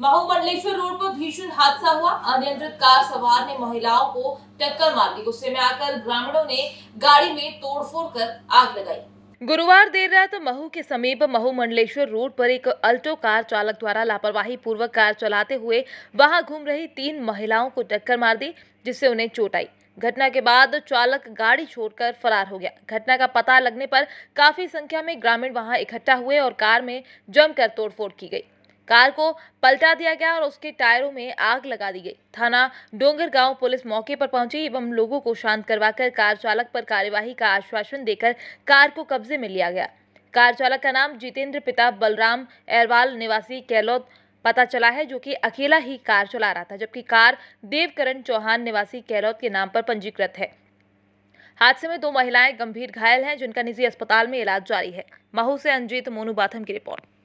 महुमंडलेश्वर road पर भीषण हादसा हुआ अनियंत्रित कार सवार ने महिलाओं को टक्कर मार दी गुस्से में आकर ग्रामीणों ने गाड़ी में तोड़फोड़ कर आग लगाई गुरुवार देर रात महू के समीप महू मंडलेश्वर रोड पर एक अल्टो कार चालक द्वारा लापरवाही पूर्वक कार चलाते हुए वहां घूम रही तीन महिलाओं को टक्कर मार दी जिससे उन्हें चोट आई घटना के बाद चालक गाड़ी छोड़कर फरार हो गया घटना का पता लगने पर काफी संख्या में ग्रामीण वहां इकट्ठा हुए और कार में जमकर तोड़फोड़ की गई कार को पलटा दिया गया और उसके टायरों में आग लगा दी गई थाना डोंगर गांव पुलिस मौके पर पहुंची एवं लोगों को शांत करवाकर कार चालक पर कार्यवाही का आश्वासन देकर कार को कब्जे में लिया गया कार चालक का नाम जितेंद्र पिता बलराम एरवाल निवासी कहलौत पता चला है जो कि अकेला ही कार चला रहा था जबकि कार देवकरण चौहान निवासी कहलौत के नाम पर पंजीकृत है हादसे में दो महिलाएं गंभीर घायल हैं जिनका निजी अस्पताल में इलाज जारी है महू से अंजीत मोनू बाथम की रिपोर्ट